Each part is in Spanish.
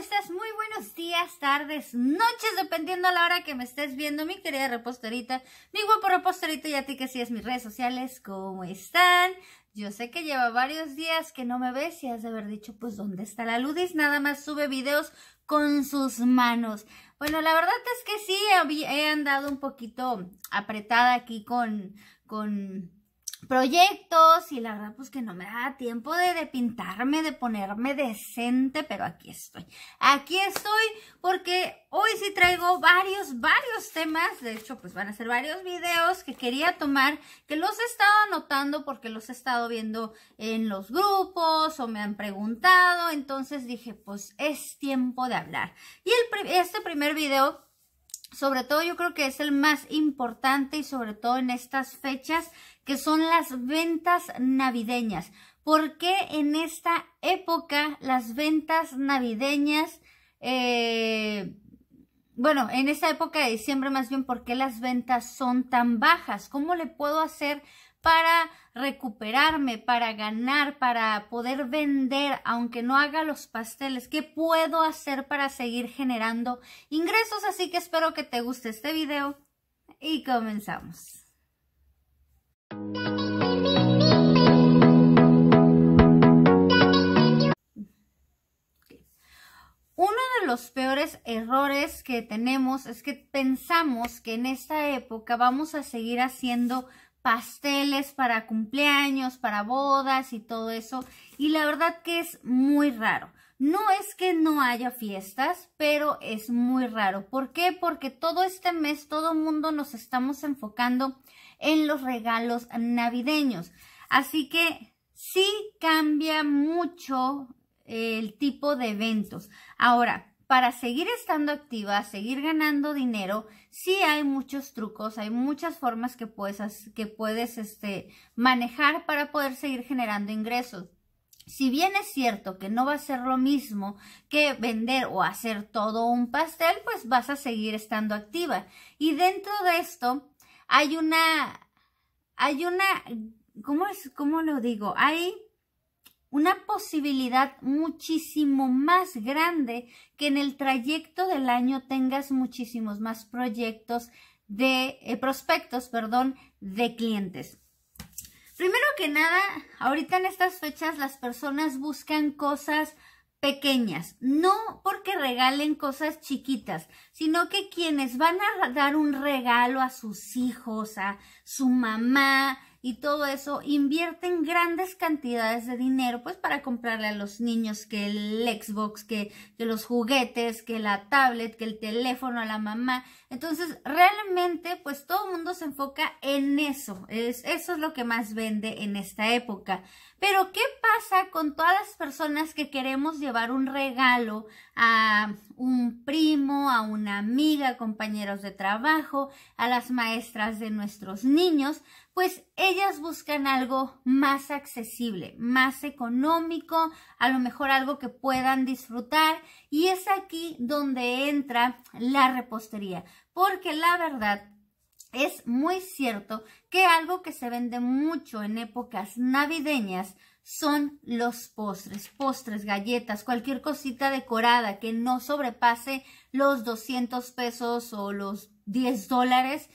estás? Muy buenos días, tardes, noches, dependiendo a la hora que me estés viendo, mi querida reposterita, mi guapo reposterito y a ti que sí es mis redes sociales, ¿cómo están? Yo sé que lleva varios días que no me ves y has de haber dicho, pues, ¿dónde está la Ludis? Nada más sube videos con sus manos. Bueno, la verdad es que sí, he andado un poquito apretada aquí con, con proyectos y la verdad pues que no me da tiempo de, de, pintarme, de ponerme decente, pero aquí estoy. Aquí estoy porque hoy sí traigo varios, varios temas, de hecho pues van a ser varios videos que quería tomar, que los he estado anotando porque los he estado viendo en los grupos o me han preguntado, entonces dije pues es tiempo de hablar. Y el, este primer video sobre todo yo creo que es el más importante y sobre todo en estas fechas que son las ventas navideñas. ¿Por qué en esta época las ventas navideñas, eh, bueno, en esta época de diciembre más bien, por qué las ventas son tan bajas? ¿Cómo le puedo hacer para recuperarme, para ganar, para poder vender, aunque no haga los pasteles? ¿Qué puedo hacer para seguir generando ingresos? Así que espero que te guste este video y comenzamos. Uno de los peores errores que tenemos es que pensamos que en esta época vamos a seguir haciendo pasteles para cumpleaños, para bodas y todo eso. Y la verdad que es muy raro. No es que no haya fiestas, pero es muy raro. ¿Por qué? Porque todo este mes todo mundo nos estamos enfocando en los regalos navideños. Así que sí cambia mucho el tipo de eventos. Ahora, para seguir estando activa, seguir ganando dinero, sí hay muchos trucos, hay muchas formas que puedes, que puedes este, manejar para poder seguir generando ingresos. Si bien es cierto que no va a ser lo mismo que vender o hacer todo un pastel, pues vas a seguir estando activa. Y dentro de esto hay una, hay una, ¿cómo es, cómo lo digo? Hay una posibilidad muchísimo más grande que en el trayecto del año tengas muchísimos más proyectos de eh, prospectos, perdón, de clientes. Primero que nada, ahorita en estas fechas las personas buscan cosas pequeñas, no porque regalen cosas chiquitas, sino que quienes van a dar un regalo a sus hijos, a su mamá, y todo eso, invierten grandes cantidades de dinero pues para comprarle a los niños que el Xbox, que, los juguetes, que la tablet, que el teléfono a la mamá. Entonces realmente pues todo el mundo se enfoca en eso, es, eso es lo que más vende en esta época. Pero ¿qué con todas las personas que queremos llevar un regalo a un primo, a una amiga, compañeros de trabajo, a las maestras de nuestros niños? Pues ellas buscan algo más accesible, más económico, a lo mejor algo que puedan disfrutar y es aquí donde entra la repostería, porque la verdad es muy cierto que algo que se vende mucho en épocas navideñas son los postres, postres, galletas, cualquier cosita decorada que no sobrepase los 200 pesos o los 10 dólares.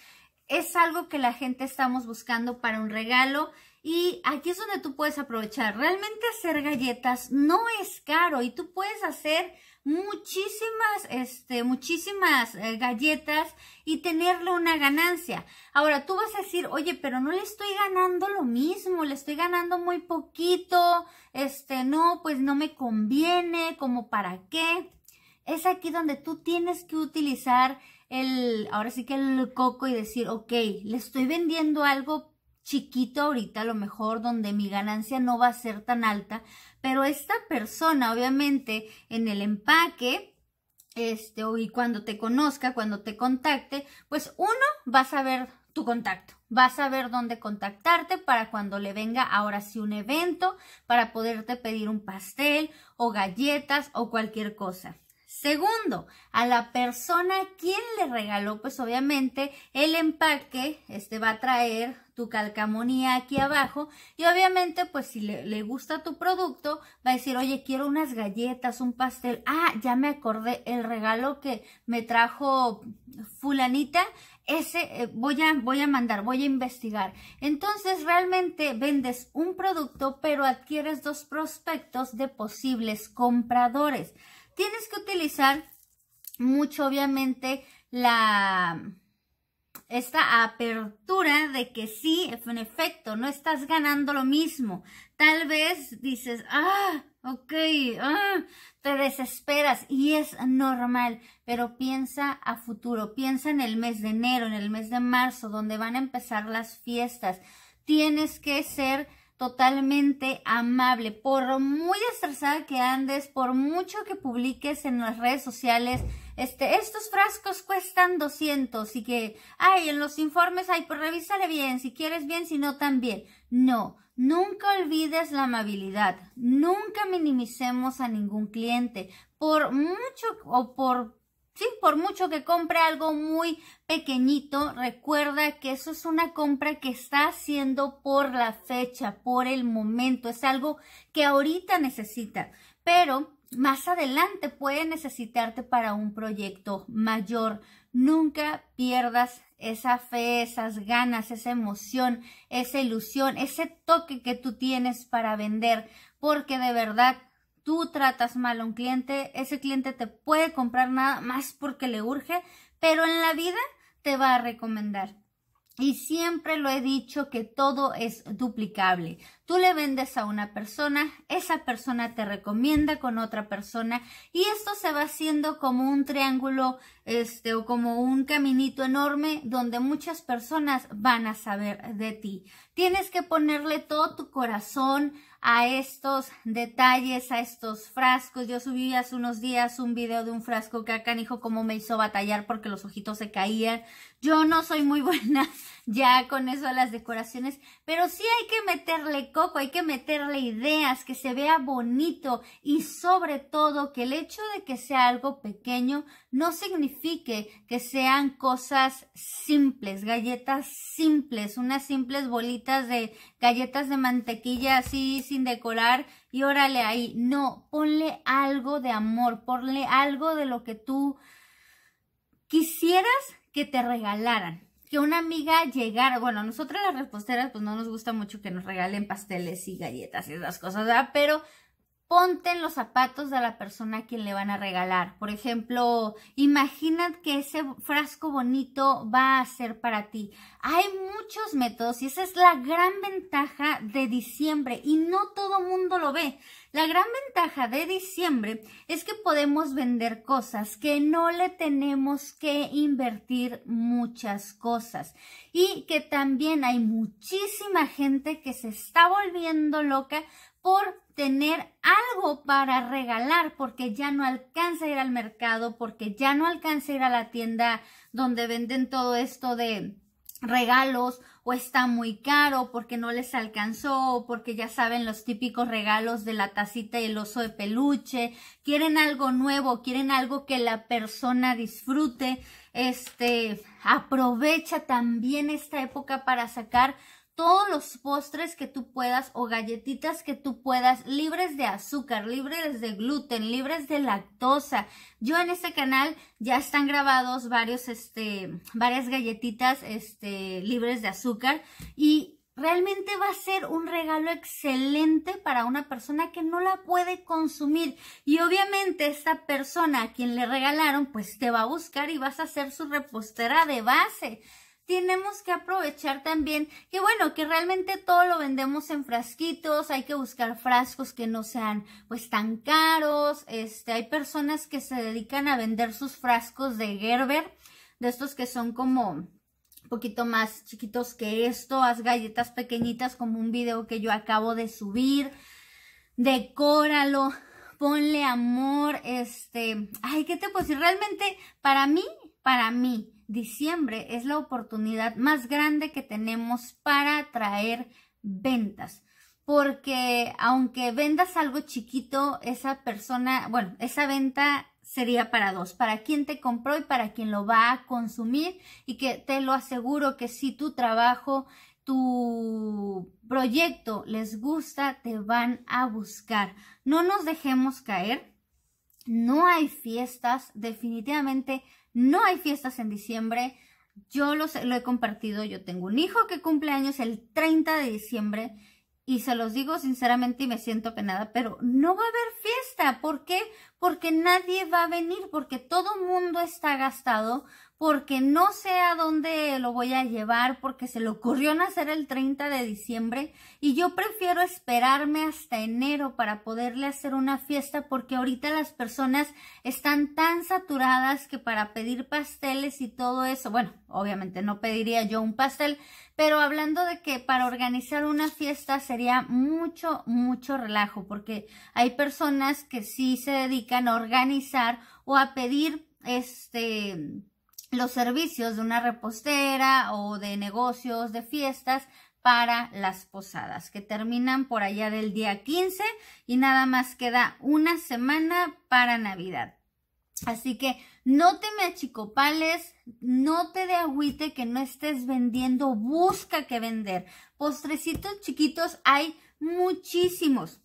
Es algo que la gente estamos buscando para un regalo y aquí es donde tú puedes aprovechar. Realmente hacer galletas no es caro y tú puedes hacer muchísimas, este, muchísimas eh, galletas y tenerle una ganancia. Ahora tú vas a decir, oye, pero no le estoy ganando lo mismo, le estoy ganando muy poquito, este, no, pues no me conviene, como para qué. Es aquí donde tú tienes que utilizar el, ahora sí que el coco y decir, ok, le estoy vendiendo algo chiquito ahorita, a lo mejor donde mi ganancia no va a ser tan alta, pero esta persona obviamente en el empaque este, y cuando te conozca, cuando te contacte, pues uno va a saber tu contacto, va a saber dónde contactarte para cuando le venga ahora sí un evento, para poderte pedir un pastel o galletas o cualquier cosa. Segundo, a la persona quien le regaló, pues obviamente el empaque, este va a traer tu calcamonía aquí abajo y obviamente pues si le, gusta tu producto va a decir, oye, quiero unas galletas, un pastel. Ah, ya me acordé el regalo que me trajo fulanita. Ese eh, voy, a, voy a mandar, voy a investigar. Entonces realmente vendes un producto pero adquieres dos prospectos de posibles compradores. Tienes que utilizar mucho, obviamente, la esta apertura de que sí, en efecto, no estás ganando lo mismo. Tal vez dices, ah, ok, ah, te desesperas y es normal, pero piensa a futuro, piensa en el mes de enero, en el mes de marzo, donde van a empezar las fiestas. Tienes que ser totalmente amable. Por muy estresada que andes, por mucho que publiques en las redes sociales, este, estos frascos cuestan 200 y que, ay, en los informes, ay, pues revísale bien, si quieres bien, si no, también. No, nunca olvides la amabilidad, nunca minimicemos a ningún cliente, por mucho o por ¿sí? Por mucho que compre algo muy pequeñito, recuerda que eso es una compra que está haciendo por la fecha, por el momento, es algo que ahorita necesita, pero más adelante puede necesitarte para un proyecto mayor. Nunca pierdas esa fe, esas ganas, esa emoción, esa ilusión, ese toque que tú tienes para vender, porque de verdad tú tratas mal a un cliente, ese cliente te puede comprar nada más porque le urge, pero en la vida te va a recomendar. Y siempre lo he dicho que todo es duplicable. Tú le vendes a una persona, esa persona te recomienda con otra persona y esto se va haciendo como un triángulo este o como un caminito enorme donde muchas personas van a saber de ti. Tienes que ponerle todo tu corazón a estos detalles, a estos frascos. Yo subí hace unos días un video de un frasco que acá dijo cómo me hizo batallar porque los ojitos se caían. Yo no soy muy buena ya con eso las decoraciones, pero sí hay que meterle coco, hay que meterle ideas, que se vea bonito y sobre todo que el hecho de que sea algo pequeño no signifique que sean cosas simples, galletas simples, unas simples bolitas de galletas de mantequilla así sin decorar y órale ahí. No, ponle algo de amor, ponle algo de lo que tú quisieras que te regalaran que una amiga llegara, bueno, a nosotras las reposteras pues no nos gusta mucho que nos regalen pasteles y galletas y esas cosas, ¿verdad? Pero ponte los zapatos de la persona a quien le van a regalar. Por ejemplo, imagina que ese frasco bonito va a ser para ti. Hay muchos métodos y esa es la gran ventaja de diciembre y no todo mundo lo ve. La gran ventaja de diciembre es que podemos vender cosas, que no le tenemos que invertir muchas cosas y que también hay muchísima gente que se está volviendo loca por tener algo para regalar porque ya no alcanza a ir al mercado, porque ya no alcanza a ir a la tienda donde venden todo esto de regalos o está muy caro porque no les alcanzó o porque ya saben los típicos regalos de la tacita y el oso de peluche, quieren algo nuevo, quieren algo que la persona disfrute, este aprovecha también esta época para sacar todos los postres que tú puedas o galletitas que tú puedas, libres de azúcar, libres de gluten, libres de lactosa. Yo en este canal ya están grabados varios, este, varias galletitas, este, libres de azúcar y realmente va a ser un regalo excelente para una persona que no la puede consumir y obviamente esta persona a quien le regalaron pues te va a buscar y vas a hacer su repostera de base tenemos que aprovechar también que bueno, que realmente todo lo vendemos en frasquitos, hay que buscar frascos que no sean pues tan caros, este, hay personas que se dedican a vender sus frascos de Gerber, de estos que son como un poquito más chiquitos que esto, haz galletas pequeñitas como un video que yo acabo de subir, decóralo, ponle amor, este, ay, ¿qué te puedo decir? Realmente para mí, para mí, diciembre es la oportunidad más grande que tenemos para traer ventas. Porque aunque vendas algo chiquito, esa persona, bueno, esa venta sería para dos, para quien te compró y para quien lo va a consumir y que te lo aseguro que si tu trabajo, tu proyecto les gusta, te van a buscar. No nos dejemos caer, no hay fiestas, definitivamente no hay fiestas en diciembre. Yo lo he compartido. Yo tengo un hijo que cumple años el 30 de diciembre. Y se los digo sinceramente y me siento penada, pero no va a haber fiesta. ¿Por qué? Porque nadie va a venir, porque todo mundo está gastado, porque no sé a dónde lo voy a llevar, porque se le ocurrió nacer el 30 de diciembre y yo prefiero esperarme hasta enero para poderle hacer una fiesta porque ahorita las personas están tan saturadas que para pedir pasteles y todo eso, bueno, obviamente no pediría yo un pastel, pero hablando de que para organizar una fiesta sería mucho, mucho relajo, porque hay personas que sí se dedican a organizar o a pedir este los servicios de una repostera o de negocios de fiestas para las posadas que terminan por allá del día 15 y nada más queda una semana para Navidad. Así que no te me achicopales, no te de agüite que no estés vendiendo, busca que vender. Postrecitos chiquitos hay muchísimos.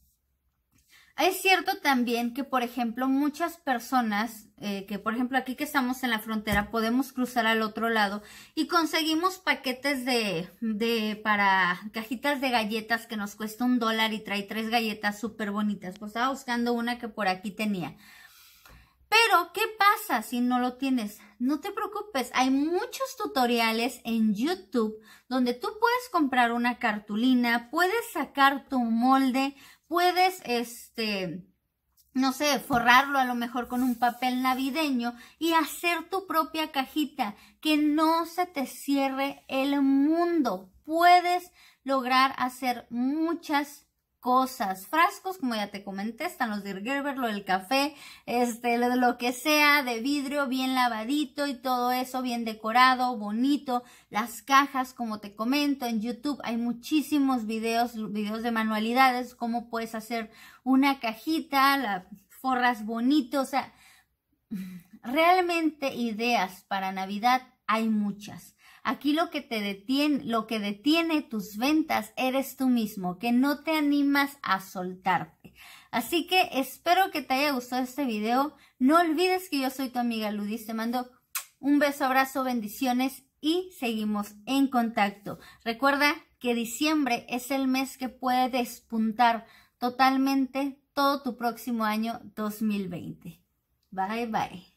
Es cierto también que, por ejemplo, muchas personas, eh, que por ejemplo aquí que estamos en la frontera, podemos cruzar al otro lado y conseguimos paquetes de, de para cajitas de galletas que nos cuesta un dólar y trae tres galletas súper bonitas. Pues estaba buscando una que por aquí tenía. Pero, ¿qué pasa si no lo tienes? No te preocupes, hay muchos tutoriales en YouTube donde tú puedes comprar una cartulina, puedes sacar tu molde, puedes, este, no sé, forrarlo a lo mejor con un papel navideño y hacer tu propia cajita, que no se te cierre el mundo. Puedes lograr hacer muchas cosas. Frascos, como ya te comenté, están los de Gerber, lo del café, este, lo que sea, de vidrio, bien lavadito y todo eso, bien decorado, bonito. Las cajas, como te comento, en YouTube hay muchísimos videos, videos de manualidades, cómo puedes hacer una cajita, la forras bonito, o sea, realmente ideas para Navidad hay muchas. Aquí lo que te detiene, lo que detiene tus ventas eres tú mismo, que no te animas a soltarte. Así que espero que te haya gustado este video. No olvides que yo soy tu amiga Ludis. Te mando un beso, abrazo, bendiciones y seguimos en contacto. Recuerda que diciembre es el mes que puede despuntar totalmente todo tu próximo año 2020. Bye bye.